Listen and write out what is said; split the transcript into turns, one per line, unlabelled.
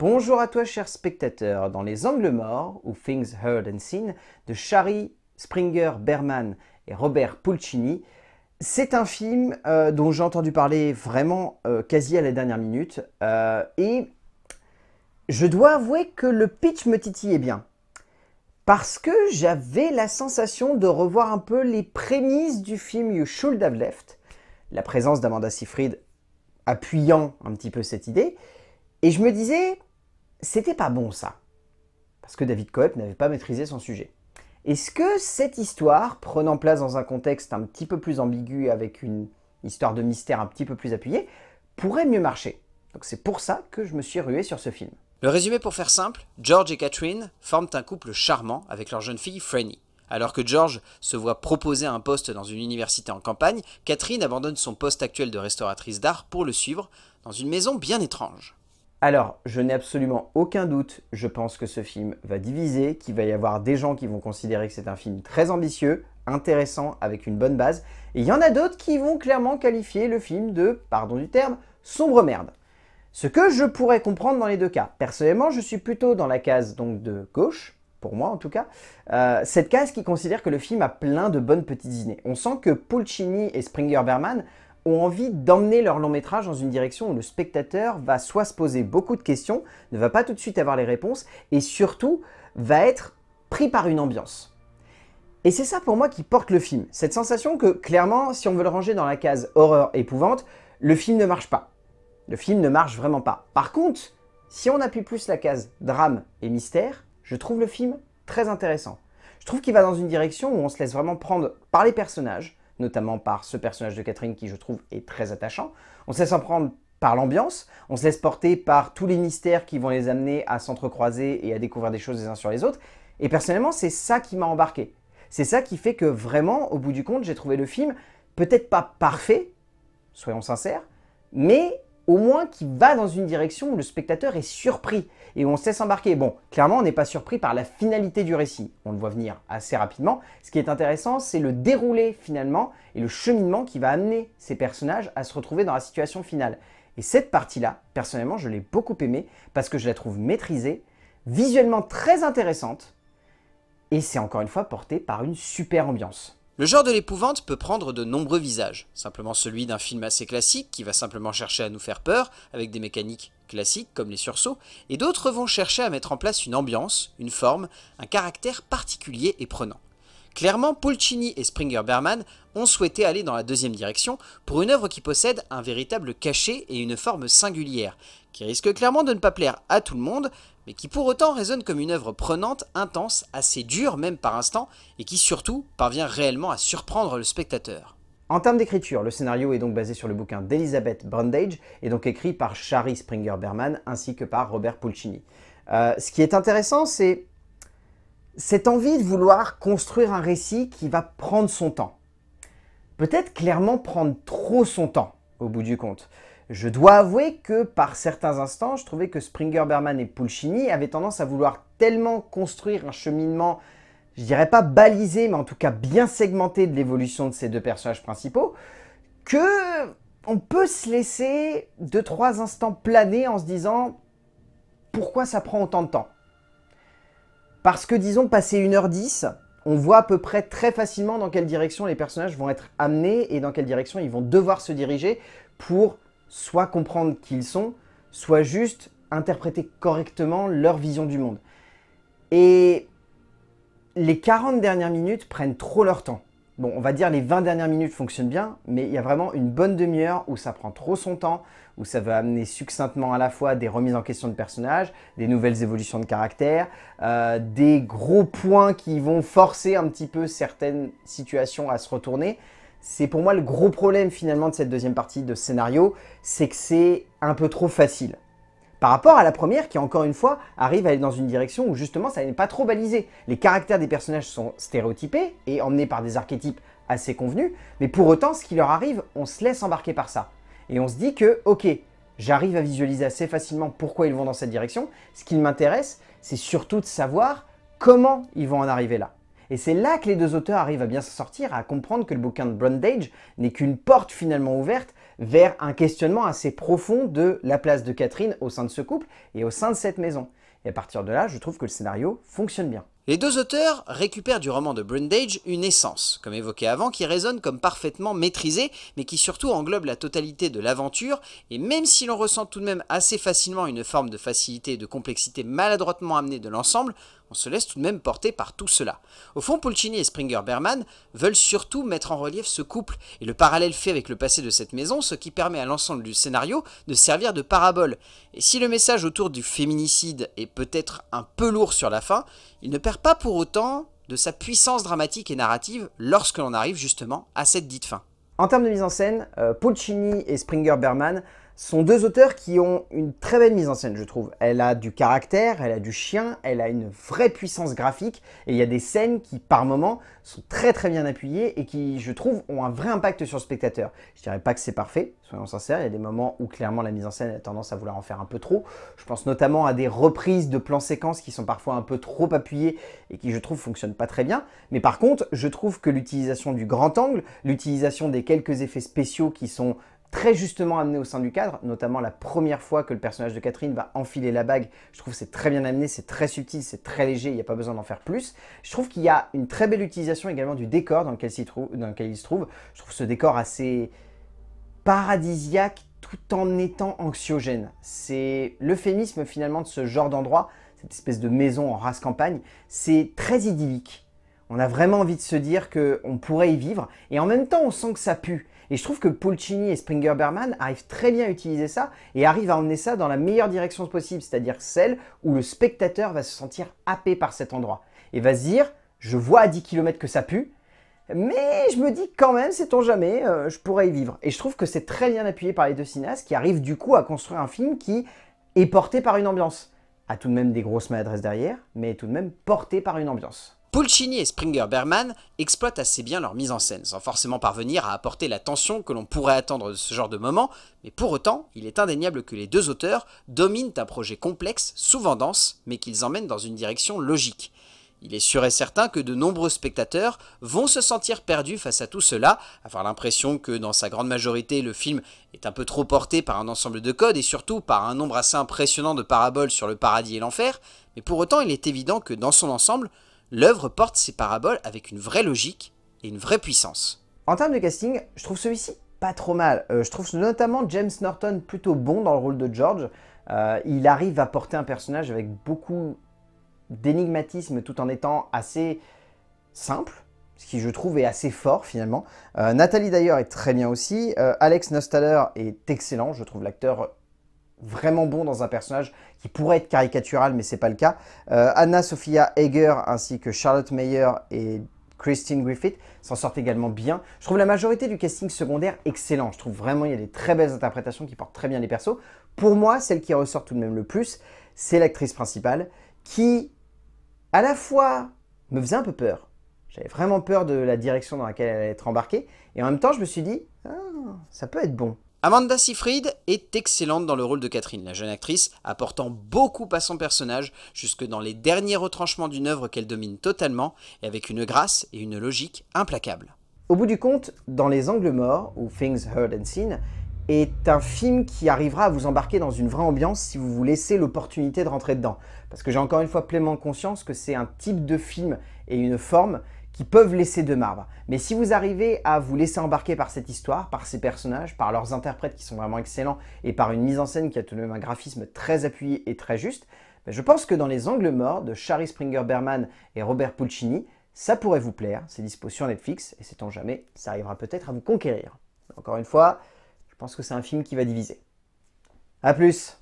Bonjour à toi, chers spectateurs. Dans Les Angles Morts, ou Things Heard and Seen, de Shari Springer Berman et Robert Pulcini, c'est un film euh, dont j'ai entendu parler vraiment euh, quasi à la dernière minute. Euh, et je dois avouer que le pitch me titillait bien. Parce que j'avais la sensation de revoir un peu les prémices du film You Should Have Left, la présence d'Amanda Seyfried appuyant un petit peu cette idée. Et je me disais, c'était pas bon ça, parce que David Coep n'avait pas maîtrisé son sujet. Est-ce que cette histoire, prenant place dans un contexte un petit peu plus ambigu, avec une histoire de mystère un petit peu plus appuyée, pourrait mieux marcher Donc c'est pour ça que je me suis rué sur ce film. Le résumé pour faire simple, George et Catherine forment un couple charmant avec leur jeune fille Franny. Alors que George se voit proposer un poste dans une université en campagne, Catherine abandonne son poste actuel de restauratrice d'art pour le suivre dans une maison bien étrange. Alors, je n'ai absolument aucun doute, je pense que ce film va diviser, qu'il va y avoir des gens qui vont considérer que c'est un film très ambitieux, intéressant, avec une bonne base, et il y en a d'autres qui vont clairement qualifier le film de, pardon du terme, sombre merde. Ce que je pourrais comprendre dans les deux cas. Personnellement, je suis plutôt dans la case donc de gauche, pour moi en tout cas, euh, cette case qui considère que le film a plein de bonnes petites idées. On sent que Pulcini et Springer Berman ont envie d'emmener leur long métrage dans une direction où le spectateur va soit se poser beaucoup de questions, ne va pas tout de suite avoir les réponses, et surtout va être pris par une ambiance. Et c'est ça pour moi qui porte le film, cette sensation que clairement, si on veut le ranger dans la case horreur épouvante, le film ne marche pas. Le film ne marche vraiment pas. Par contre, si on appuie plus la case drame et mystère, je trouve le film très intéressant. Je trouve qu'il va dans une direction où on se laisse vraiment prendre par les personnages, notamment par ce personnage de Catherine qui, je trouve, est très attachant. On laisse en prendre par l'ambiance, on se laisse porter par tous les mystères qui vont les amener à s'entrecroiser et à découvrir des choses les uns sur les autres. Et personnellement, c'est ça qui m'a embarqué. C'est ça qui fait que vraiment, au bout du compte, j'ai trouvé le film peut-être pas parfait, soyons sincères, mais au moins qui va dans une direction où le spectateur est surpris et où on sait s'embarquer. Bon, clairement, on n'est pas surpris par la finalité du récit. On le voit venir assez rapidement. Ce qui est intéressant, c'est le déroulé finalement et le cheminement qui va amener ces personnages à se retrouver dans la situation finale. Et cette partie-là, personnellement, je l'ai beaucoup aimée parce que je la trouve maîtrisée, visuellement très intéressante et c'est encore une fois porté par une super ambiance. Le genre de l'épouvante peut prendre de nombreux visages. Simplement celui d'un film assez classique qui va simplement chercher à nous faire peur avec des mécaniques classiques comme les sursauts, et d'autres vont chercher à mettre en place une ambiance, une forme, un caractère particulier et prenant. Clairement, Pulcini et Springer Berman ont souhaité aller dans la deuxième direction pour une œuvre qui possède un véritable cachet et une forme singulière, qui risque clairement de ne pas plaire à tout le monde, mais qui pour autant résonne comme une œuvre prenante, intense, assez dure même par instant, et qui surtout parvient réellement à surprendre le spectateur. En termes d'écriture, le scénario est donc basé sur le bouquin d'Elizabeth Brandage, et donc écrit par Shari Springer Berman ainsi que par Robert Pulcini. Euh, ce qui est intéressant, c'est cette envie de vouloir construire un récit qui va prendre son temps. Peut-être clairement prendre trop son temps, au bout du compte. Je dois avouer que par certains instants, je trouvais que Springer, Berman et Pulcini avaient tendance à vouloir tellement construire un cheminement, je dirais pas balisé, mais en tout cas bien segmenté de l'évolution de ces deux personnages principaux, que on peut se laisser deux trois instants planer en se disant pourquoi ça prend autant de temps. Parce que disons passer 1h10, on voit à peu près très facilement dans quelle direction les personnages vont être amenés et dans quelle direction ils vont devoir se diriger pour soit comprendre qui ils sont, soit juste interpréter correctement leur vision du monde. Et les 40 dernières minutes prennent trop leur temps. Bon, on va dire les 20 dernières minutes fonctionnent bien, mais il y a vraiment une bonne demi-heure où ça prend trop son temps, où ça va amener succinctement à la fois des remises en question de personnages, des nouvelles évolutions de caractère, euh, des gros points qui vont forcer un petit peu certaines situations à se retourner c'est pour moi le gros problème finalement de cette deuxième partie de scénario, c'est que c'est un peu trop facile. Par rapport à la première qui, encore une fois, arrive à aller dans une direction où justement ça n'est pas trop balisé. Les caractères des personnages sont stéréotypés et emmenés par des archétypes assez convenus, mais pour autant, ce qui leur arrive, on se laisse embarquer par ça. Et on se dit que, ok, j'arrive à visualiser assez facilement pourquoi ils vont dans cette direction. Ce qui m'intéresse, c'est surtout de savoir comment ils vont en arriver là. Et c'est là que les deux auteurs arrivent à bien s'en sortir, à comprendre que le bouquin de Brundage n'est qu'une porte finalement ouverte vers un questionnement assez profond de la place de Catherine au sein de ce couple et au sein de cette maison. Et à partir de là, je trouve que le scénario fonctionne bien. Les deux auteurs récupèrent du roman de Brundage une essence, comme évoqué avant, qui résonne comme parfaitement maîtrisée, mais qui surtout englobe la totalité de l'aventure, et même si l'on ressent tout de même assez facilement une forme de facilité et de complexité maladroitement amenée de l'ensemble, on se laisse tout de même porter par tout cela. Au fond, Pulcini et Springer-Berman veulent surtout mettre en relief ce couple et le parallèle fait avec le passé de cette maison, ce qui permet à l'ensemble du scénario de servir de parabole. Et si le message autour du féminicide est peut-être un peu lourd sur la fin, il ne perd pas pour autant de sa puissance dramatique et narrative lorsque l'on arrive justement à cette dite fin. En termes de mise en scène, euh, Pulcini et Springer-Berman sont deux auteurs qui ont une très belle mise en scène, je trouve. Elle a du caractère, elle a du chien, elle a une vraie puissance graphique, et il y a des scènes qui, par moments, sont très très bien appuyées et qui, je trouve, ont un vrai impact sur le spectateur. Je dirais pas que c'est parfait, soyons sincères, il y a des moments où clairement la mise en scène a tendance à vouloir en faire un peu trop. Je pense notamment à des reprises de plans séquences qui sont parfois un peu trop appuyées et qui, je trouve, fonctionnent pas très bien. Mais par contre, je trouve que l'utilisation du grand angle, l'utilisation des quelques effets spéciaux qui sont très justement amené au sein du cadre, notamment la première fois que le personnage de Catherine va enfiler la bague. Je trouve c'est très bien amené, c'est très subtil, c'est très léger, il n'y a pas besoin d'en faire plus. Je trouve qu'il y a une très belle utilisation également du décor dans lequel, dans lequel il se trouve. Je trouve ce décor assez paradisiaque tout en étant anxiogène. C'est l'euphémisme finalement de ce genre d'endroit, cette espèce de maison en race campagne. C'est très idyllique. On a vraiment envie de se dire qu'on pourrait y vivre et en même temps on sent que ça pue. Et je trouve que Pulcini et Springer Berman arrivent très bien à utiliser ça et arrivent à emmener ça dans la meilleure direction possible, c'est-à-dire celle où le spectateur va se sentir happé par cet endroit et va se dire je vois à 10 km que ça pue, mais je me dis quand même, sait-on jamais, euh, je pourrais y vivre. Et je trouve que c'est très bien appuyé par les deux cinéastes qui arrivent du coup à construire un film qui est porté par une ambiance. A tout de même des grosses maladresses derrière, mais tout de même porté par une ambiance. Pulcini et Springer Berman exploitent assez bien leur mise en scène, sans forcément parvenir à apporter la tension que l'on pourrait attendre de ce genre de moment, mais pour autant, il est indéniable que les deux auteurs dominent un projet complexe, souvent dense, mais qu'ils emmènent dans une direction logique. Il est sûr et certain que de nombreux spectateurs vont se sentir perdus face à tout cela, avoir l'impression que dans sa grande majorité le film est un peu trop porté par un ensemble de codes et surtout par un nombre assez impressionnant de paraboles sur le paradis et l'enfer, mais pour autant il est évident que dans son ensemble, l'œuvre porte ses paraboles avec une vraie logique et une vraie puissance. En termes de casting, je trouve celui-ci pas trop mal. Euh, je trouve notamment James Norton plutôt bon dans le rôle de George. Euh, il arrive à porter un personnage avec beaucoup d'énigmatisme tout en étant assez simple, ce qui je trouve est assez fort finalement. Euh, Nathalie d'ailleurs est très bien aussi. Alex Nostaler est excellent, je trouve l'acteur vraiment bon dans un personnage qui pourrait être caricatural, mais c'est pas le cas. Euh, Anna Sophia Eger ainsi que Charlotte Meyer et Christine Griffith s'en sortent également bien. Je trouve la majorité du casting secondaire excellent. Je trouve vraiment il y a des très belles interprétations qui portent très bien les persos. Pour moi, celle qui ressort tout de même le plus, c'est l'actrice principale qui, à la fois, me faisait un peu peur. J'avais vraiment peur de la direction dans laquelle elle allait être embarquée. Et en même temps, je me suis dit, ah, ça peut être bon. Amanda Seyfried est excellente dans le rôle de Catherine, la jeune actrice apportant beaucoup à son personnage jusque dans les derniers retranchements d'une œuvre qu'elle domine totalement et avec une grâce et une logique implacables. Au bout du compte, dans Les Angles Morts, ou Things Heard and Seen, est un film qui arrivera à vous embarquer dans une vraie ambiance si vous vous laissez l'opportunité de rentrer dedans. Parce que j'ai encore une fois pleinement conscience que c'est un type de film et une forme qui peuvent laisser de marbre. Mais si vous arrivez à vous laisser embarquer par cette histoire, par ces personnages, par leurs interprètes qui sont vraiment excellents et par une mise en scène qui a tout de même un graphisme très appuyé et très juste, ben, je pense que dans les angles morts de Charlie Springer Berman et Robert Pulcini, ça pourrait vous plaire. C'est dispo sur Netflix et c'est on jamais, ça arrivera peut-être à vous conquérir. Encore une fois, je pense que c'est un film qui va diviser. A plus